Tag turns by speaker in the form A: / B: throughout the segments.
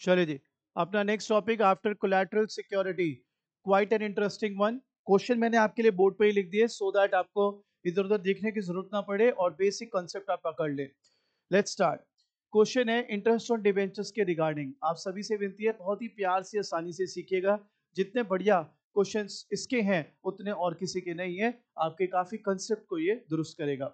A: चलिए जी अपना next topic after collateral security quite an interesting one question मैंने आपके लिए बोर्ड पे ही लिख दिए सो दैट आपको इधर उधर देखने की जरूरत ना पड़े और बेसिक कॉन्सेप्ट आप पकड़ लें लेट्स स्टार्ट क्वेश्चन है इंटरेस्ट ऑन डिवेंचर्स के रिगार्डिंग आप सभी से विनती है बहुत ही प्यार से आसानी से सीखिएगा जितने बढ़िया क्वेश्चन इसके हैं उतने और किसी के नहीं है आपके काफी कंसेप्ट को ये दुरुस्त करेगा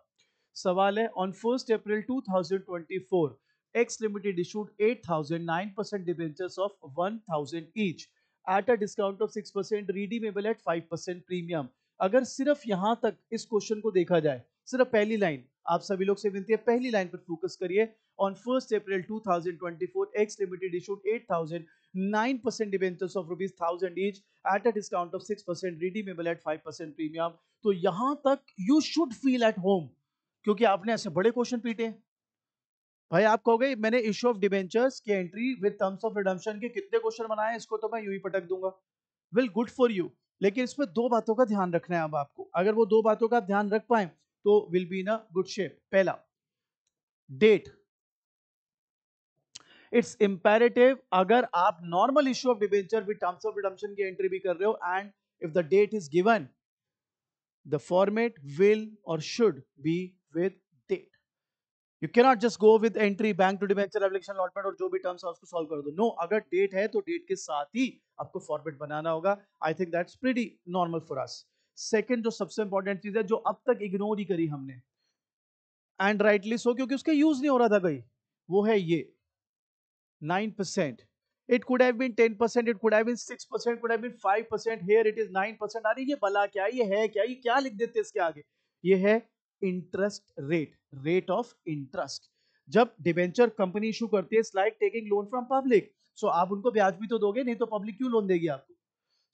A: सवाल है on first April 2024 X Limited issued 8,000 debentures of 1,000 each at a discount of 6% redeemable at 5% premium. अगर सिर्फ यहाँ तक इस क्वेश्चन को देखा जाए सिर्फ पहली लाइन आप सभी लोग से विनती है पहली लाइन पर फोकस करिए on first April 2024 X limited issued 8,000 9% debentures of rupees 1000 each at a discount of 6% redeemable at 5% premium तो यहां तक you should feel at home क्योंकि आपने ऐसे बड़े क्वेश्चन पीटे हैं भाई आप कहोगे मैंने इश्यू ऑफ डिबेंचर्स की entry with terms of redemption के कितने क्वेश्चन बनाए इसको तो मैं यू ही पटक दूंगा विल गुड फॉर यू लेकिन इसमें दो बातों का ध्यान रखना है अब आपको अगर वो दो बातों का ध्यान रख पाए तो will be in a good shape पहला डेट इट्स इंपेरेटिव अगर आप normal issue of debenture with terms of redemption की एंट्री भी कर रहे हो and if the date is given the format will और should be with date you not just go with entry bank to debenture application allotment और जो भी terms है उसको सॉल्व कर दो नो no, अगर डेट है तो डेट के साथ ही आपको फॉर्मेट बनाना होगा I think that's pretty normal for us second जो सबसे इंपॉर्टेंट चीज है जो अब तक इग्नोर ही करी हमने एंड राइटली सो क्योंकि उसका यूज नहीं हो रहा था भाई वो है ये nine percent it could it could have been 10% been six percent could 6% could have been 5% here it is 9% अरे ये भला क्या ये है क्या ये क्या लिख देते इसके आगे ये है interest rate rate of interest जब डिवेंचर कंपनी इशू करती है like taking loan from public so आप उनको ब्याज भी तो दोगे नहीं तो पब्लिक क्यों लोन देगी आपको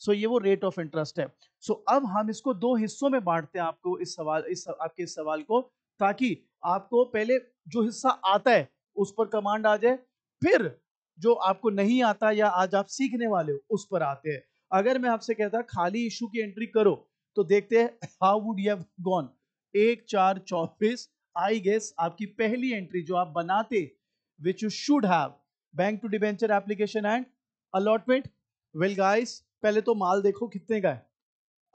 A: सो so, ये वो रेट ऑफ इंटरेस्ट है सो so, अब हम इसको दो हिस्सों में बांटते हैं आपको इस सवाल इस आपके इस सवाल को ताकि आपको पहले जो हिस्सा आता है उस पर कमांड आ जाए फिर जो आपको नहीं आता या आज आप सीखने वाले हो उस पर आते हैं अगर मैं आपसे कहता खाली इशू की एंट्री करो तो देखते हैं how would you have gone एक चार चौबीस आई गेस आपकी पहली एंट्री जो आप बनाते which you should have bank to debenture application and allotment well guys पहले तो माल देखो कितने का है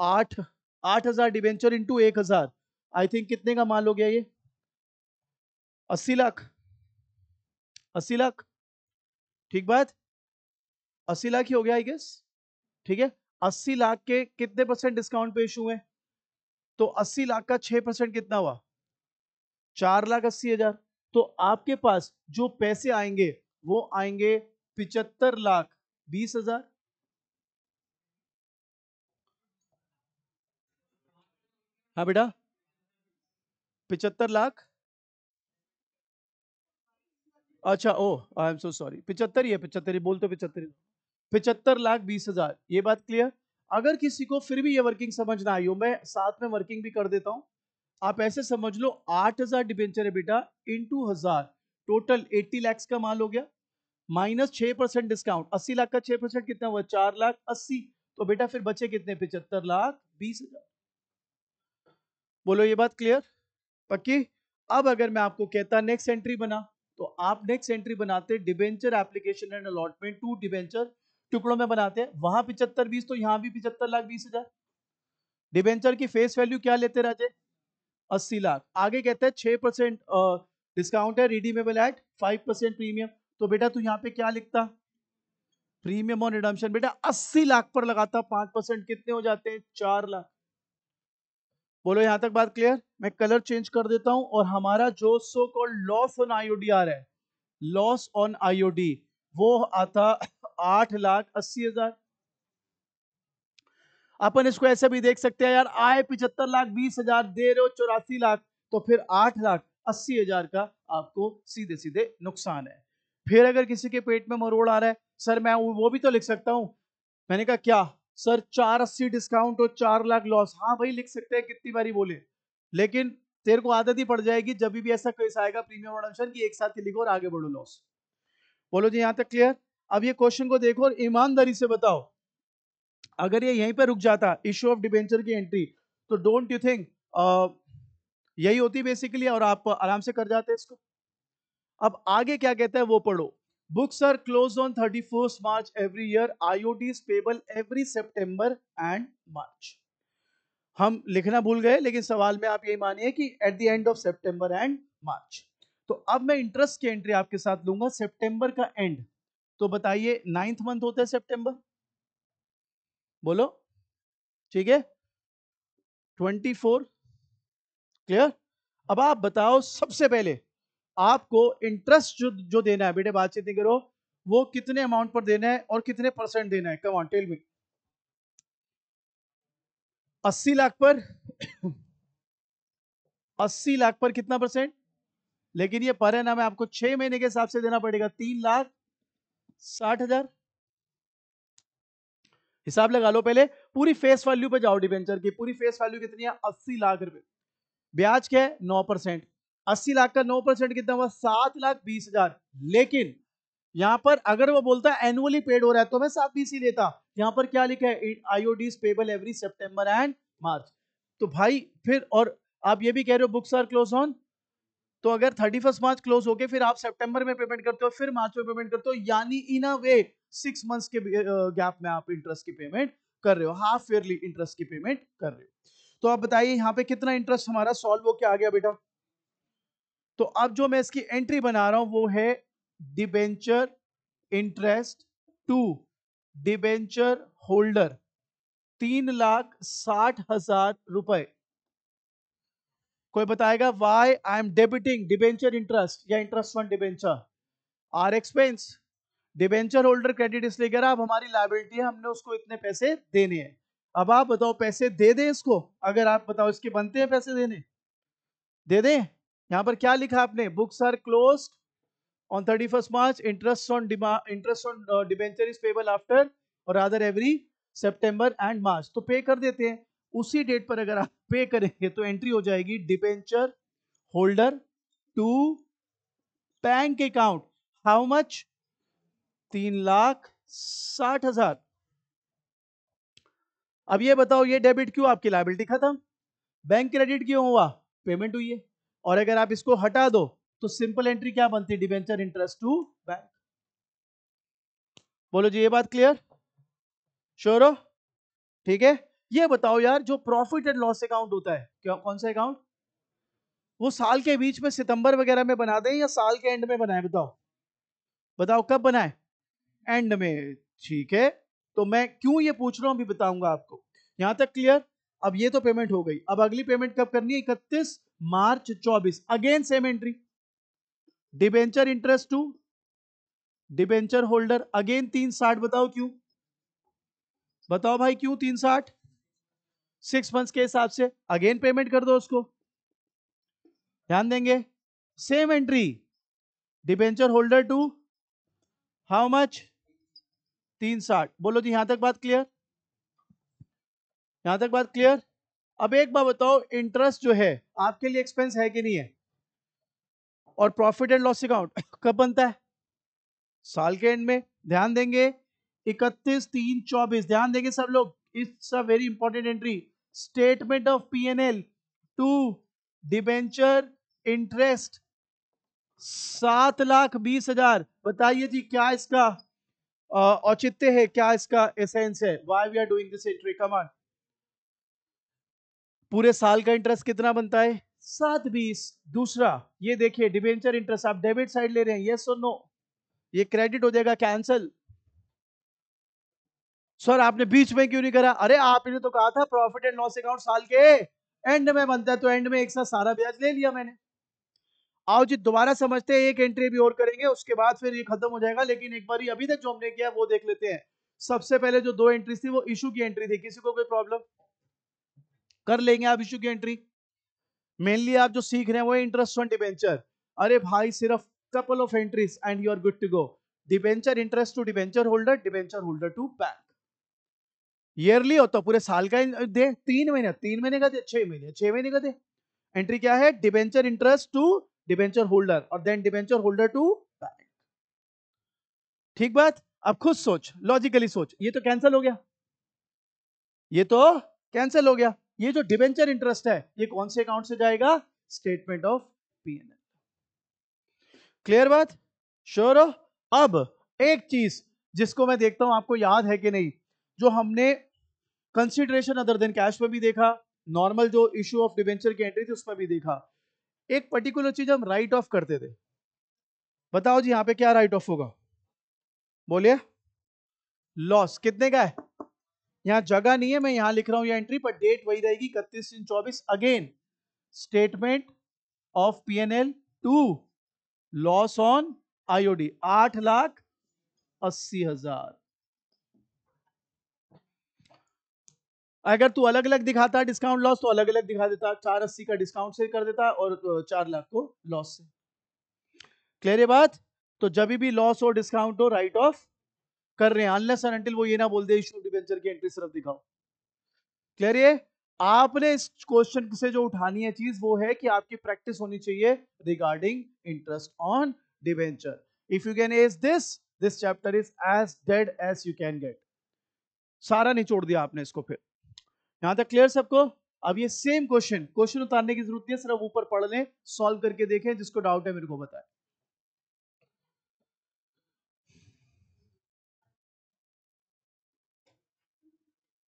A: आठ आठ हजार डिबेंचर इंटू एक हजार आई थिंक कितने का माल हो गया ये अस्सी लाख अस्सी लाख ठीक बात अस्सी लाख ही हो गया आई गेस ठीक है अस्सी लाख के कितने परसेंट डिस्काउंट पे इशू है तो अस्सी लाख का छह परसेंट कितना हुआ चार लाख अस्सी हजार तो आपके पास जो पैसे आएंगे वो आएंगे पिचहत्तर लाख बीस हजार हाँ बेटा पिचहत्तर लाख अच्छा ओ आई एम सो सॉरी पिचहत्तर ही है पिचहत्तर बोल तो पिचहत्तर पिचहत्तर लाख बीस हजार ये बात क्लियर अगर किसी को फिर भी ये वर्किंग समझ ना आई हो मैं साथ में वर्किंग भी कर देता हूं आप ऐसे समझ लो आठ हजार डिबेंचर है बेटा इंटू हजार टोटल एट्टी लैक्स का माल हो गया माइनस छह परसेंट डिस्काउंट अस्सी लाख का छह परसेंट कितना हुआ चार लाख अस्सी तो बेटा फिर बचे कितने पिछहत्तर लाख बीस हजार बोलो ये बात क्लियर पक्की अब अगर मैं आपको कहता नेक्स्ट एंट्री बना तो आप नेक्स्ट एंट्री बनाते debenture application and allotment to debenture टुकड़ों में बनाते हैं वहां पिछहत्तर बीस तो यहां भी पिछहत्तर लाख बीस हजार डिबेंचर की फेस वैल्यू क्या लेते राजे अस्सी लाख आगे कहते हैं छह परसेंट डिस्काउंट है redeemable at five percent premium तो बेटा तू यहाँ पे क्या लिखता प्रीमियम और रिडम्शन बेटा अस्सी लाख पर लगाता पांच परसेंट कितने हो जाते हैं चार लाख बोलो यहां तक बात क्लियर मैं कलर चेंज कर देता हूं और हमारा जो so called loss on IOD आ रहा है लॉस ऑन आईओडी वो आता आठ लाख अस्सी हजार अपन इसको ऐसे भी देख सकते हैं यार आए पिछहत्तर लाख बीस हजार दे रहे हो चौरासी लाख तो फिर आठ लाख अस्सी हजार का आपको सीधे सीधे नुकसान है फिर अगर किसी के पेट में मरोड़ आ रहा है सर मैं वो भी तो लिख सकता हूँ मैंने कहा क्या सर चार अस्सी डिस्काउंट और चार लाख लॉस हाँ भाई लिख सकते हैं कितनी बारी बोले लेकिन तेरे को आदत ही पड़ जाएगी जब भी ऐसा कैसे आएगा प्रीमियम और की एक साथ ही लिखो और आगे बढ़ो लॉस बोलो जी यहाँ तक क्लियर अब ये क्वेश्चन को देखो और ईमानदारी से बताओ अगर ये यहीं पर रुक जाता इश्यू ऑफ डिबेंचर की एंट्री तो डोंट यू थिंक यही होती बेसिकली और आप आराम से कर जाते इसको अब आगे क्या कहता है वो पढ़ो books are close on thirty first March every year IOD payable every September and March हम लिखना भूल गए लेकिन सवाल में आप यही मानिए कि at the end of September and March तो अब मैं इंटरेस्ट की एंट्री आपके साथ लूंगा सेप्टेम्बर का एंड तो बताइए नाइन्थ मंथ होता है सेप्टेम्बर बोलो ठीक है ट्वेंटी फोर क्लियर अब आप बताओ सबसे पहले आपको इंटरेस्ट जो जो देना है बेटे बातचीत नहीं करो वो कितने अमाउंट पर देना है और कितने परसेंट देना है कम ऑन टेल मी अस्सी लाख पर अस्सी लाख पर कितना परसेंट लेकिन ये पर है ना मैं आपको छह महीने के हिसाब से देना पड़ेगा तीन लाख साठ हजार हिसाब लगा लो पहले पूरी फेस वैल्यू पे जाओ डिबेंचर की पूरी फेस वैल्यू कितनी है अस्सी लाख रुपए ब्याज क्या है नौ परसेंट अस्सी लाख का नौ परसेंट कितना हुआ सात लाख बीस हजार लेकिन यहाँ पर अगर वो बोलता है एनुअली पेड हो रहा है तो मैं सात बीस ही लेता यहाँ पर क्या लिखा है IOD payable every September and March तो भाई फिर और आप ये भी कह रहे हो बुक्स आर क्लोज ऑन तो अगर थर्टी फर्स्ट मार्च क्लोज होके फिर आप सेप्टेम्बर में पेमेंट करते हो फिर मार्च में पेमेंट करते हो यानी in a way six months के गैप में आप इंटरेस्ट की पेमेंट कर रहे हो हाफ ईयरली इंटरेस्ट की पेमेंट कर रहे हो तो आप बताइए यहाँ पे कितना इंटरेस्ट हमारा सॉल्व होके आ गया बेटा तो अब जो मैं इसकी एंट्री बना रहा हूं वो है debenture interest to debenture holder तीन लाख साठ हजार रुपए कोई बताएगा why I am debiting debenture interest या interest fund debenture are expense debenture holder credit इसलिए कह रहा अब हमारी लाइबिलिटी है हमने उसको इतने पैसे देने हैं अब आप बताओ पैसे दे दें इसको अगर आप बताओ इसके बनते हैं पैसे देने दे दें यहाँ पर क्या लिखा आपने books are close on thirty first March interest on interest on debenture is payable after और other every September and March तो पे कर देते हैं उसी डेट पर अगर आप पे करेंगे तो एंट्री हो जाएगी debenture holder to bank account how much तीन लाख साठ हजार अब ये बताओ ये डेबिट क्यों आपकी लाइबिलिटी खत्म बैंक क्रेडिट क्यों हुआ पेमेंट हुई है और अगर आप इसको हटा दो तो सिंपल एंट्री क्या बनती है डिबेंचर इंटरेस्ट टू बैंक बोलो जी ये बात क्लियर श्योर हो ठीक है ये बताओ यार जो प्रॉफिट एंड लॉस अकाउंट होता है क्या कौन सा अकाउंट वो साल के बीच में सितंबर वगैरह में बना दें या साल के एंड में बनाए बताओ बताओ कब बनाए एंड में ठीक है तो मैं क्यों ये पूछ रहा हूं अभी बताऊंगा आपको यहां तक क्लियर अब ये तो पेमेंट हो गई अब अगली पेमेंट कब करनी है इकतीस मार्च चौबीस again same entry debenture interest to debenture holder again तीन साठ बताओ क्यों बताओ भाई क्यों तीन साठ सिक्स मंथ के हिसाब से अगेन पेमेंट कर दो उसको ध्यान देंगे same entry debenture holder to how much तीन साठ बोलो जी यहां तक बात क्लियर यहां तक बात क्लियर अब एक बार बताओ इंटरेस्ट जो है आपके लिए एक्सपेंस है कि नहीं है और प्रॉफिट एंड लॉस अकाउंट कब बनता है साल के एंड में ध्यान देंगे इकतीस तीन चौबीस ध्यान देंगे सब लोग it's a very important entry statement of P N L to debenture interest सात लाख बीस हजार बताइए जी क्या इसका औचित्य है क्या इसका एसेंस है why we are doing this entry कमान पूरे साल का इंटरेस्ट कितना बनता है सात बीस दूसरा ये देखिए डिबेंचर इंटरेस्ट आप डेबिट साइड ले रहे हैं यस और नो ये क्रेडिट हो जाएगा कैंसल सर आपने बीच में क्यों नहीं करा अरे आपने तो कहा था प्रॉफिट एंड लॉस अकाउंट साल के एंड में बनता है तो एंड में एक साथ सारा ब्याज ले लिया मैंने आओ जी दोबारा समझते हैं एक एंट्री भी और करेंगे उसके बाद फिर ये खत्म हो जाएगा लेकिन एक बार अभी तक जो हमने किया वो देख लेते हैं सबसे पहले जो दो एंट्री थी वो इशू की एंट्री थी किसी को कोई प्रॉब्लम कर लेंगे आप इशू की एंट्री मेनली आप जो सीख रहे हैं वो इंटरेस्ट ऑन डिवेंचर अरे भाई सिर्फ couple of entries and you are good to go debenture interest to debenture holder debenture holder to bank yearly होता पूरे साल का दे तीन महीने तीन महीने का दे छह महीने छह महीने का दे एंट्री क्या है debenture interest to debenture holder और then debenture holder to bank ठीक बात अब खुद सोच लॉजिकली सोच ये तो कैंसिल हो गया ये तो कैंसिल हो गया ये जो डिबेंचर इंटरेस्ट है ये कौन से अकाउंट से जाएगा स्टेटमेंट ऑफ पीएनएल क्लियर बात श्योर अब एक चीज जिसको मैं देखता हूं आपको याद है कि नहीं जो हमने कंसिडरेशन अदर देन कैश पर भी देखा नॉर्मल जो इश्यू ऑफ डिबेंचर की एंट्री थी उसमें भी देखा एक पर्टिकुलर चीज हम राइट ऑफ करते थे बताओ जी यहां पे क्या राइट ऑफ होगा बोलिए लॉस कितने का है यहां जगह नहीं है मैं यहां लिख रहा हूं ये एंट्री पर डेट वही रहेगी इकतीस तीन चौबीस again statement of P N L to loss on IOD आठ लाख अस्सी हजार अगर तू अलग अलग दिखाता डिस्काउंट लॉस तो अलग अलग दिखा देता चार अस्सी का डिस्काउंट से कर देता और चार लाख को लॉस से क्लियर है बात तो जब भी लॉस हो डिस्काउंट हो राइट ऑफ कर रहे हैं अनलेस अनटिल वो ये ना बोल दे इशू डिवेंचर की एंट्री सिर्फ दिखाओ क्लियर ये आपने इस क्वेश्चन से जो उठानी है चीज वो है कि आपकी प्रैक्टिस होनी चाहिए regarding interest on debenture if you can as this this chapter is as dead as you can get सारा निचोड़ दिया आपने इसको फिर यहां तक क्लियर सबको अब ये सेम क्वेश्चन क्वेश्चन उतारने की जरूरत नहीं है सिर्फ ऊपर पढ़ लें सॉल्व करके देखें जिसको डाउट है मेरे को बताएं